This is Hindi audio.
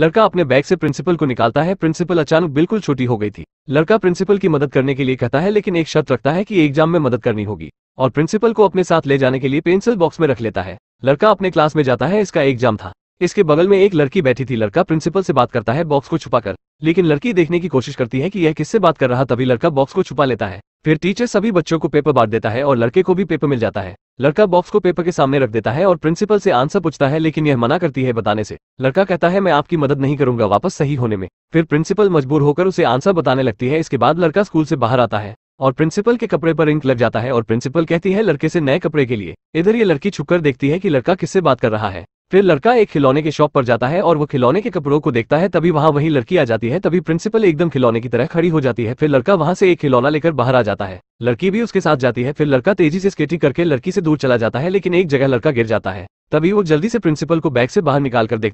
लड़का अपने बैग से प्रिंसिपल को निकालता है प्रिंसिपल अचानक बिल्कुल छोटी हो गई थी लड़का प्रिंसिपल की मदद करने के लिए कहता है लेकिन एक शर्त रखता है कि एग्जाम में मदद करनी होगी और प्रिंसिपल को अपने साथ ले जाने के लिए पेंसिल बॉक्स में रख लेता है लड़का अपने क्लास में जाता है इसका एग्जाम था इसके बगल में एक लड़की बैठी थी लड़का प्रिंसिपल से बात करता है बॉक्स को छुपाकर लेकिन लड़की देखने की कोशिश करती है कि यह किससे बात कर रहा तभी लड़का बॉक्स को छुपा लेता है फिर टीचर सभी बच्चों को पेपर बांट देता है और लड़के को भी पेपर मिल जाता है लड़का बॉक्स को पेपर के सामने रख देता है और प्रिंसिपल से आंसर पूछता है लेकिन यह मना करती है बताने से लड़का कहता है मैं आपकी मदद नहीं करूंगा वापस सही होने में फिर प्रिंसिपल मजबूर होकर उसे आंसर बताने लगती है इसके बाद लड़का स्कूल से बाहर आता है और प्रिंसिपल के कपड़े पर इंक लग जाता है और प्रिंसिपल कहती है लड़के से नए कपड़े के लिए इधर ये लड़की छुपकर देखती है कि लड़का किससे बात कर रहा है फिर लड़का एक खिलौने के शॉप पर जाता है और वो खिलौने के कपड़ों को देखता है तभी वहाँ वही लड़की आ जाती है तभी प्रिंसिपल एकदम खिलौने की तरह खड़ी हो जाती है फिर लड़का वहाँ से एक खिलौना लेकर बाहर आ जाता है लड़की भी उसके साथ जाती है फिर लड़का तेजी से स्केटिंग करके लड़की से दूर चला जाता है लेकिन एक जगह लड़का गिर जाता है तभी वो जल्दी से प्रिंसिपल को बैग से बाहर निकाल कर देख